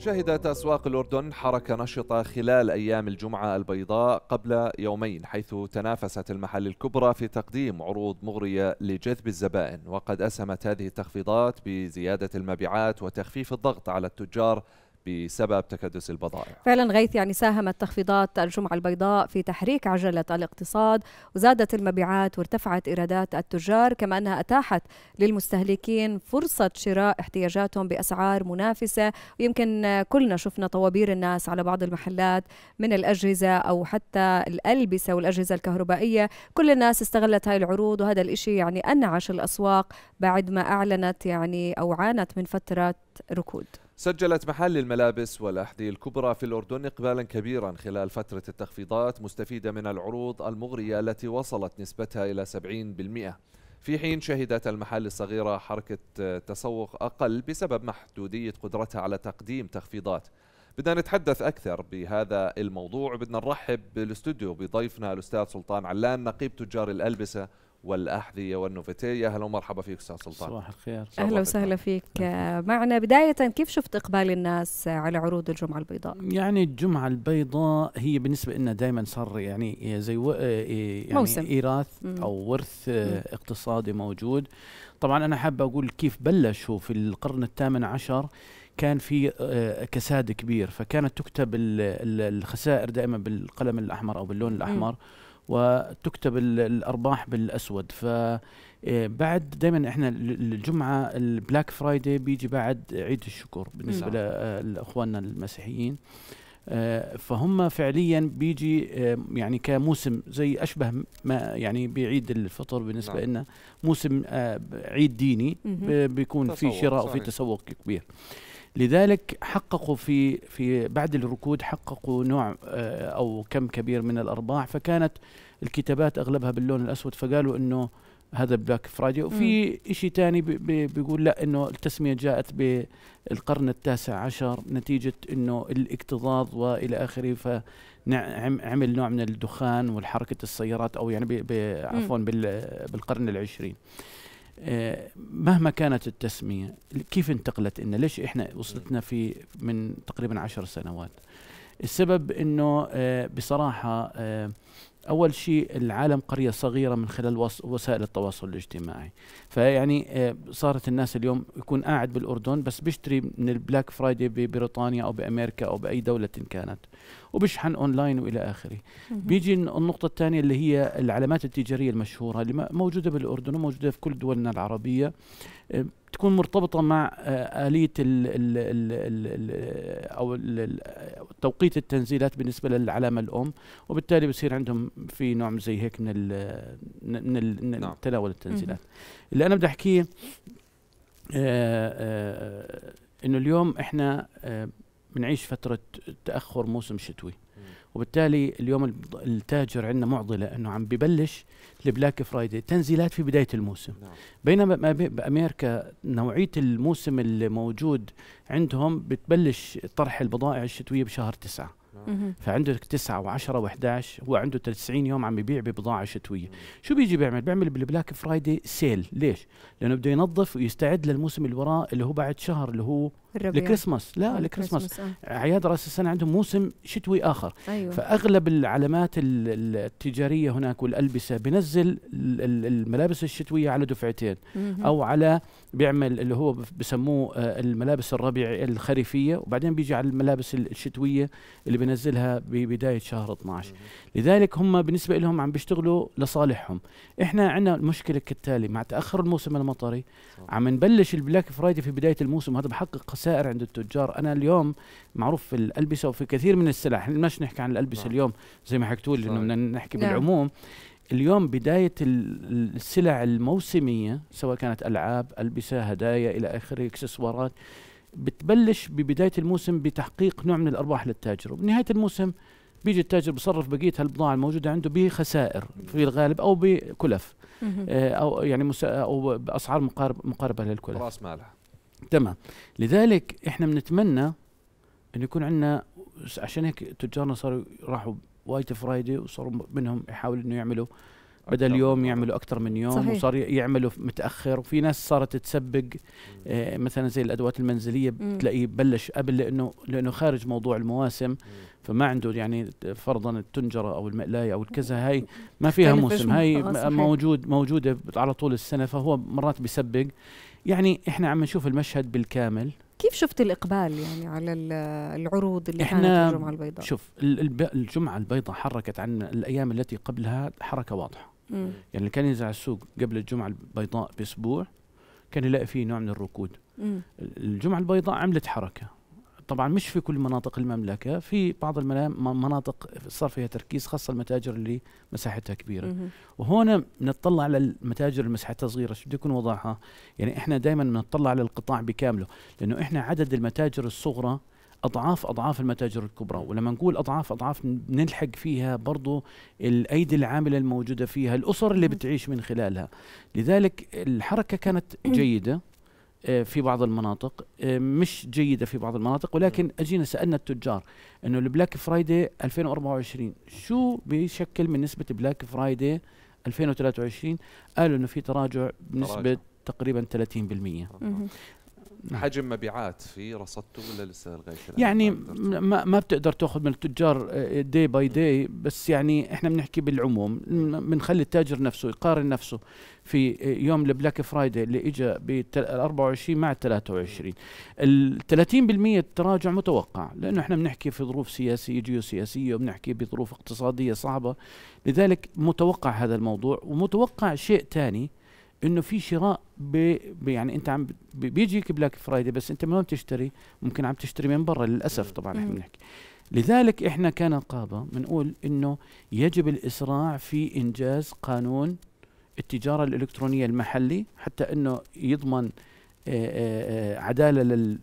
شهدت أسواق الأردن حركة نشطة خلال أيام الجمعة البيضاء قبل يومين حيث تنافست المحل الكبرى في تقديم عروض مغرية لجذب الزبائن وقد أسهمت هذه التخفيضات بزيادة المبيعات وتخفيف الضغط على التجار بسبب تكدس البضائع فعلا غيث يعني ساهمت تخفيضات الجمعة البيضاء في تحريك عجلة الاقتصاد وزادت المبيعات وارتفعت إيرادات التجار كما أنها أتاحت للمستهلكين فرصة شراء احتياجاتهم بأسعار منافسة ويمكن كلنا شفنا طوابير الناس على بعض المحلات من الأجهزة أو حتى الألبسة والأجهزة الكهربائية كل الناس استغلت هاي العروض وهذا الإشي يعني أنعش الأسواق بعد ما أعلنت يعني أو عانت من فترة ركود سجلت محل الملابس والأحذية الكبرى في الأردن إقبالا كبيرا خلال فترة التخفيضات مستفيدة من العروض المغرية التي وصلت نسبتها إلى 70% في حين شهدت المحل الصغيرة حركة تسوق أقل بسبب محدودية قدرتها على تقديم تخفيضات بدنا نتحدث أكثر بهذا الموضوع بدنا نرحب بالاستوديو بضيفنا الأستاذ سلطان علان نقيب تجار الألبسة والأحذية يا أهلا ومرحبا فيك أستاذ سلطان صباح الخير أهلا وسهلا فيك معنا بداية كيف شفت إقبال الناس على عروض الجمعة البيضاء؟ يعني الجمعة البيضاء هي بالنسبة لنا دائما صار يعني زي و... آه، آه، يعني موسم. إيراث مم. أو ورث آه، مم. اقتصادي موجود طبعا أنا حابة أقول كيف بلشوا في القرن الثامن عشر كان في كساد كبير فكانت تكتب الخسائر دائما بالقلم الأحمر أو باللون الأحمر مم. وتكتب الارباح بالاسود ف آه، بعد دائما احنا الجمعه البلاك فرايدي بيجي بعد عيد الشكر بالنسبه نعم. آه، لاخواننا المسيحيين آه، فهم فعليا بيجي يعني كموسم زي اشبه ما يعني بعيد الفطر بالنسبه نعم. لنا موسم عيد ديني بيكون في شراء وفي تسوق كبير لذلك حققوا في في بعد الركود حققوا نوع آه، او كم كبير من الارباح فكانت الكتابات اغلبها باللون الاسود فقالوا انه هذا بلاك فرايدي وفي شيء ثاني بيقول لا انه التسميه جاءت بالقرن التاسع عشر نتيجه انه الاكتظاظ والى اخره فعمل نوع من الدخان والحركه السيارات او يعني عفوا بالقرن العشرين آه، مهما كانت التسميه كيف انتقلت لنا ليش احنا وصلتنا في من تقريبا عشر سنوات السبب انه آه، بصراحه آه، اول شيء العالم قريه صغيره من خلال وسائل التواصل الاجتماعي فيعني صارت الناس اليوم يكون قاعد بالاردن بس بيشتري من البلاك فرايدي ببريطانيا او بامريكا او باي دوله كانت وبشحن اونلاين والى اخره بيجي النقطه الثانيه اللي هي العلامات التجاريه المشهوره اللي موجوده بالاردن وموجوده في كل دولنا العربيه تكون مرتبطة مع آه، آلية ال ال ال الـ أو ال توقيت التنزيلات بالنسبة للعلامة الأم وبالتالي بصير عندهم في نوع زي هيك من ال من, ال من نعم. تناول التنزيلات اللي أنا بدي أحكيه آآ آه، آآ آه، إنه اليوم إحنا بنعيش فتره تاخر موسم شتوي وبالتالي اليوم التاجر عندنا معضله انه عم ببلش البلاك فرايدي تنزيلات في بدايه الموسم نعم. بينما بامريكا نوعيه الموسم الموجود عندهم بتبلش طرح البضائع الشتويه بشهر تسعة نعم. فعندك تسعة وعشرة و11 هو عنده 90 يوم عم يبيع ببضاعة شتوية شو بيجي بيعمل بيعمل بالبلاك فرايدي سيل ليش لانه بده ينظف ويستعد للموسم اللي وراه اللي هو بعد شهر اللي هو لكريسماس لا آه، لكريسماس اعياد آه. راس السنه عندهم موسم شتوي اخر أيوة. فاغلب العلامات التجاريه هناك والالبسه بنزل الملابس الشتويه على دفعتين مم. او على بيعمل اللي هو بسموه آه، الملابس الربيع الخريفيه وبعدين بيجي على الملابس الشتويه اللي بنزلها ببدايه شهر 12 مم. لذلك هم بالنسبه لهم عم بيشتغلوا لصالحهم احنا عندنا المشكله كالتالي مع تاخر الموسم المطري عم نبلش البلاك فرايدي في بدايه الموسم هذا بحقق خسائر عند التجار انا اليوم معروف في الالبسه وفي كثير من السلع احنا مش نحكي عن الالبسه نعم. اليوم زي ما حكيتوا لي انه نحكي نعم. بالعموم اليوم بداية السلع الموسمية سواء كانت ألعاب ألبسة هدايا إلى آخره إكسسوارات بتبلش ببداية الموسم بتحقيق نوع من الأرباح للتاجر وبنهاية الموسم بيجي التاجر بصرف بقية هالبضاعة الموجودة عنده بخسائر في الغالب أو بكلف آه، أو يعني أو بأسعار مقارب مقاربة للكلف رأس مالها تمام لذلك احنا بنتمنى انه يكون عندنا عشان هيك تجارنا صاروا راحوا وايت فرايدي وصاروا منهم يحاولوا انه يعملوا بدل يوم يعملوا اكثر من يوم صحيح. وصار يعملوا متاخر وفي ناس صارت تسبق آه مثلا زي الادوات المنزليه بتلاقيه بلش قبل لانه لانه خارج موضوع المواسم فما عنده يعني فرضا التنجره او المقلايه او الكذا هاي ما فيها موسم هاي آه، موجود موجوده على طول السنه فهو مرات بيسبق يعني احنا عم نشوف المشهد بالكامل كيف شفت الاقبال يعني على العروض اللي احنا كانت الجمعه البيضاء شوف الجمعه البيضاء حركت عن الايام التي قبلها حركه واضحه مم. يعني اللي كان ينزل على السوق قبل الجمعه البيضاء باسبوع كان يلاقي فيه نوع من الركود مم. الجمعه البيضاء عملت حركه طبعا مش في كل مناطق المملكه في بعض المناطق صار فيها تركيز خاصه المتاجر اللي مساحتها كبيره وهنا نتطلع على المتاجر اللي مساحتها صغيره شو بده يكون وضعها يعني احنا دائما بنطلع على القطاع بكامله لانه احنا عدد المتاجر الصغرى اضعاف اضعاف المتاجر الكبرى ولما نقول اضعاف اضعاف بنلحق فيها برضو الايدي العامله الموجوده فيها الاسر اللي بتعيش من خلالها لذلك الحركه كانت جيده آه، في بعض المناطق آه، مش جيده في بعض المناطق ولكن اجينا سالنا التجار انه البلاك فرايدي 2024 شو بيشكل من نسبه بلاك فرايدي 2023 قالوا انه في تراجع بنسبه تراجع. تقريبا 30% نعم. حجم مبيعات في رصدته ولا لسه لغايه يعني ما, ما بتقدر تاخذ من التجار دي باي دي بس يعني احنا بنحكي بالعموم بنخلي التاجر نفسه يقارن نفسه في آه، يوم البلاك فرايداي اللي اجى ب 24 مع 23 ال 30% تراجع متوقع لانه احنا بنحكي في ظروف سياسيه جيوسياسيه وبنحكي بظروف اقتصاديه صعبه لذلك متوقع هذا الموضوع ومتوقع شيء ثاني انه في شراء بي يعني انت عم بيجيك بلاك فرايدي بس انت من وين تشتري ممكن عم تشتري من برا للاسف طبعا احنا بنحكي لذلك احنا كنقابه بنقول انه يجب الاسراع في انجاز قانون التجاره الالكترونيه المحلي حتى انه يضمن آه، آه، آه، عداله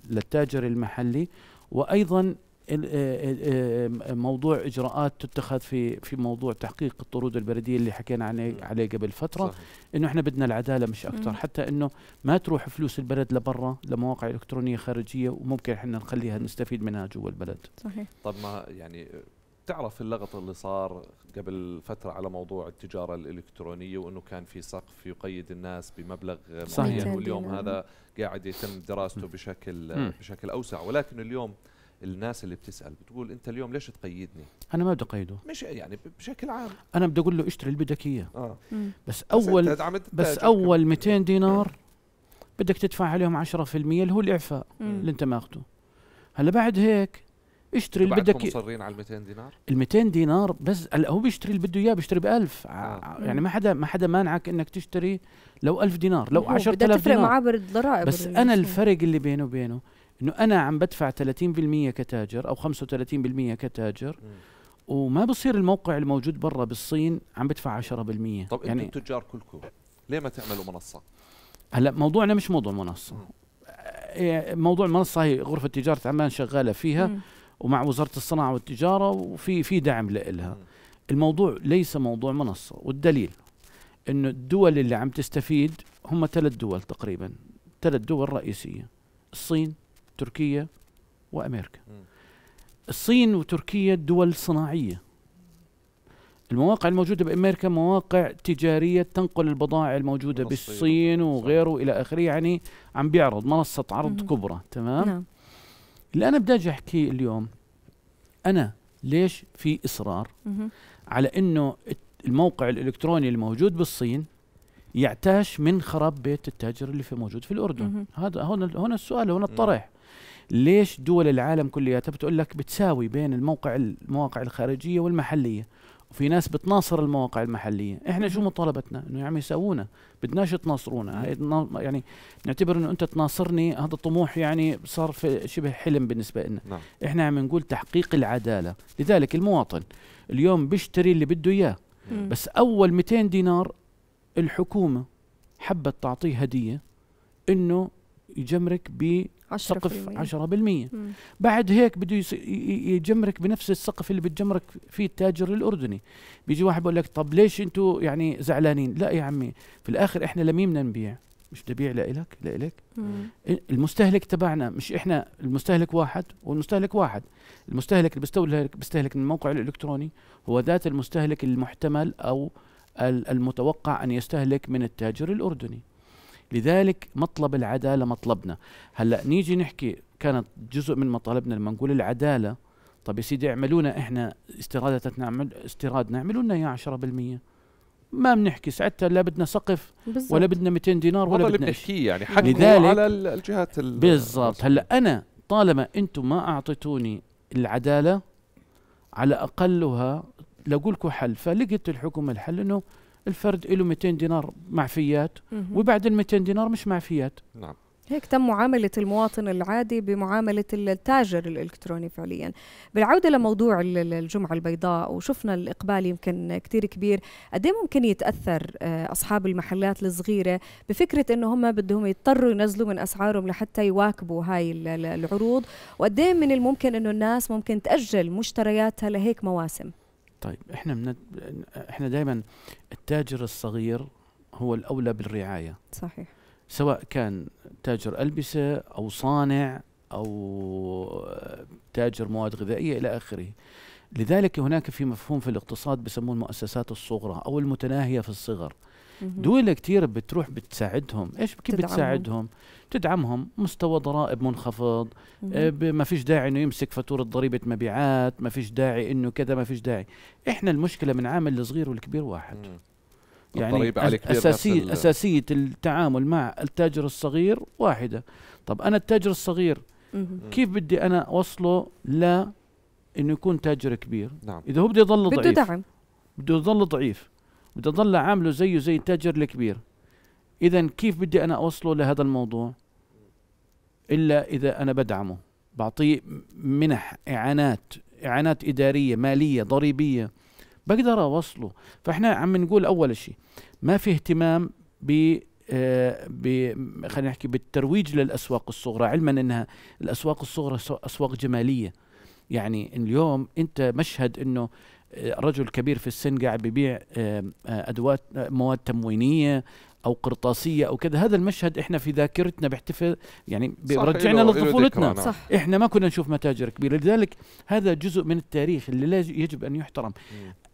للتاجر المحلي وايضا آه، آه، موضوع اجراءات تتخذ في في موضوع تحقيق الطرود البريديه اللي حكينا عليه عليه قبل فتره صحيح. انه احنا بدنا العداله مش اكثر حتى انه ما تروح فلوس البلد لبرا لمواقع الكترونيه خارجيه وممكن احنا نخليها نستفيد منها جوا البلد صحيح طب ما يعني تعرف اللغط اللي صار قبل فترة على موضوع التجارة الإلكترونية وأنه كان في سقف يقيد الناس بمبلغ معين واليوم هذا قاعد يتم دراسته بشكل بشكل أوسع ولكن اليوم الناس اللي بتسال بتقول انت اليوم ليش تقيدني انا ما بدي اقيده مش يعني بشكل عام انا بدي اقول له اشتري اللي بدك اياه آه. بس اول بس, بس اول 200 دينار بدك تدفع عليهم 10% اللي هو الاعفاء اللي انت ماخذه هلا بعد هيك اشتري اللي بدك مصرين على ال 200 دينار ال 200 دينار بس هلا هو بيشتري اللي بده اياه بيشتري ب 1000 آه. يعني ما حدا ما حدا مانعك انك تشتري لو 1000 دينار لو 10000 دينار بدك تفرق معاه بالضرائب بس انا الفرق اللي بينه وبينه انه انا عم بدفع 30% كتاجر او 35% كتاجر وما بصير الموقع الموجود برا بالصين عم بدفع 10% طب يعني انتم التجار كلكم ليه ما تعملوا منصه؟ هلا موضوعنا مش موضوع منصه آه، إيه، موضوع المنصه هي غرفه تجاره عمان شغاله فيها ومع وزاره الصناعه والتجاره وفي في دعم لها الموضوع ليس موضوع منصه والدليل انه الدول اللي عم تستفيد هم ثلاث دول تقريبا ثلاث دول رئيسيه الصين تركيا وامريكا الصين وتركيا دول صناعيه المواقع الموجوده بامريكا مواقع تجاريه تنقل البضائع الموجوده بالصين وغيره صح. الى اخره يعني عم بيعرض منصه عرض مم. كبرى تمام نعم. اللي انا بدي اجي احكي اليوم انا ليش في اصرار مم. على انه الموقع الالكتروني الموجود بالصين يعتاش من خراب بيت التاجر اللي في موجود في الاردن هذا هون هون السؤال هون الطرح ليش دول العالم كلياتها بتقول لك بتساوي بين الموقع المواقع الخارجيه والمحليه وفي ناس بتناصر المواقع المحليه احنا شو مطالبتنا انه يا يعني عمي بدناش تناصرونا يعني نعتبر انه انت تناصرني هذا الطموح يعني صار في شبه حلم بالنسبه لنا نعم. احنا عم نقول تحقيق العداله لذلك المواطن اليوم بيشتري اللي بده اياه بس اول 200 دينار الحكومه حبت تعطيه هديه انه يجمرك ب سقف 10% بعد هيك بده يجمرك بنفس السقف اللي بتجمرك فيه التاجر الاردني بيجي واحد بيقول لك طب ليش انتوا يعني زعلانين لا يا عمي في الاخر احنا لمين بدنا نبيع مش تبيع لإلك لإلك المستهلك تبعنا مش احنا المستهلك واحد والمستهلك واحد المستهلك اللي بيستهلك بيستهلك من الموقع الالكتروني هو ذات المستهلك المحتمل او المتوقع ان يستهلك من التاجر الاردني لذلك مطلب العداله مطلبنا هلا نيجي نحكي كانت جزء من مطالبنا لما نقول العداله طب يا سيدي اعملونا احنا استرادتنا نعمل استيرادنا اعملوا لنا اياه 10% ما بنحكي ساعتها لا بدنا سقف بالزبط. ولا بدنا 200 دينار ولا بدنا شيء يعني حكوا على الجهات بالضبط هلا انا طالما انتم ما اعطيتوني العداله على اقلها لاقول لكم حل فلقيت الحكومه الحل انه الفرد له 200 دينار معفيات وبعد ال 200 دينار مش معفيات نعم هيك تم معاملة المواطن العادي بمعاملة التاجر الإلكتروني فعليا بالعودة لموضوع الجمعة البيضاء وشفنا الإقبال يمكن كتير كبير قد إيه ممكن يتأثر آه، أصحاب المحلات الصغيرة بفكرة أنه هم بدهم يضطروا ينزلوا من أسعارهم لحتى يواكبوا هاي العروض وقد إيه من الممكن أنه الناس ممكن تأجل مشترياتها لهيك مواسم طيب احنا من احنا دائما التاجر الصغير هو الاولى بالرعايه صحيح سواء كان تاجر البسه او صانع او تاجر مواد غذائيه الى اخره لذلك هناك في مفهوم في الاقتصاد بسموه المؤسسات الصغرى او المتناهيه في الصغر دول كثير بتروح بتساعدهم ايش كيف بتساعدهم تدعمهم مستوى ضرائب منخفض آه، ما فيش داعي انه يمسك فاتوره ضريبه مبيعات ما فيش داعي انه كذا ما فيش داعي احنا المشكله من عامل الصغير والكبير واحد مم. يعني أساسية, أساسية التعامل مع التاجر الصغير واحدة طب أنا التاجر الصغير كيف بدي أنا أوصله لا إنه يكون تاجر كبير نعم. إذا هو بده يضل ضعيف بده دعم بده يضل ضعيف بدي اضل عامله زيه زي التاجر الكبير اذا كيف بدي انا اوصله لهذا الموضوع الا اذا انا بدعمه بعطيه منح اعانات اعانات اداريه ماليه ضريبيه بقدر اوصله فاحنا عم نقول اول شيء ما في اهتمام ب آه، خلينا نحكي بالترويج للاسواق الصغرى علما انها الاسواق الصغرى اسواق جماليه يعني اليوم انت مشهد انه رجل كبير في السن قاعد بيبيع آه، آه، ادوات آه، مواد تموينيه او قرطاسيه او كذا هذا المشهد احنا في ذاكرتنا بيحتفل يعني بيرجعنا لطفولتنا صح. احنا ما كنا نشوف متاجر كبيره لذلك هذا جزء من التاريخ اللي يجب ان يحترم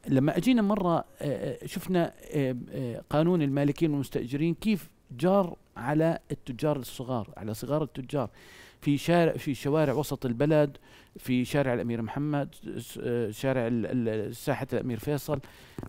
لما اجينا مره شفنا قانون المالكين والمستاجرين كيف جار على التجار الصغار على صغار التجار في شارع في شوارع وسط البلد في شارع الامير محمد شارع ساحه الامير فيصل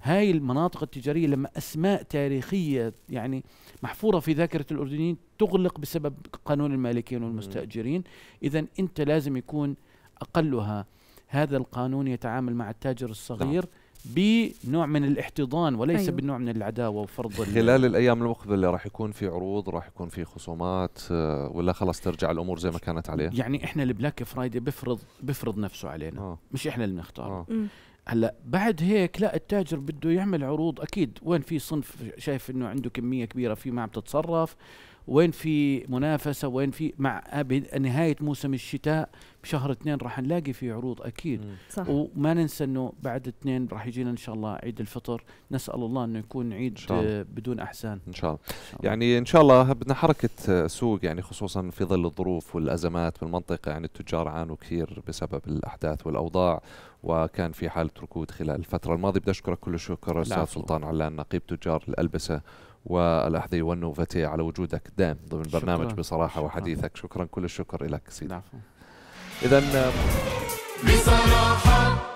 هاي المناطق التجاريه لما اسماء تاريخيه يعني محفوره في ذاكره الاردنيين تغلق بسبب قانون المالكين والمستاجرين اذا انت لازم يكون اقلها هذا القانون يتعامل مع التاجر الصغير نعم. بنوع من الاحتضان وليس أيوه. بنوع من العداوه وفرض خلال الايام المقبله راح يكون في عروض راح يكون في خصومات آه، ولا خلاص ترجع الامور زي ما كانت عليه يعني احنا البلاك فرايدي بفرض بفرض نفسه علينا آه. مش احنا اللي بنختاره آه. هلا بعد هيك لا التاجر بده يعمل عروض اكيد وين في صنف شايف انه عنده كميه كبيره في ما عم تتصرف وين في منافسه وين في مع نهايه موسم الشتاء بشهر اثنين راح نلاقي في عروض اكيد صح. وما ننسى انه بعد اثنين راح يجينا ان شاء الله عيد الفطر نسال الله انه يكون عيد إن بدون احسان ان شاء الله يعني ان شاء الله بدنا حركه سوق يعني خصوصا في ظل الظروف والازمات بالمنطقه يعني التجار عانوا كثير بسبب الاحداث والاوضاع وكان في حاله ركود خلال الفتره الماضيه بدي اشكرك كل الشكر استاذ سلطان علان نقيب تجار الالبسه والاحذيه والنوفتي على وجودك دائم ضمن برنامج بصراحه شكرا. وحديثك شكرا كل الشكر لك سيدي العفو. اذا بصراحه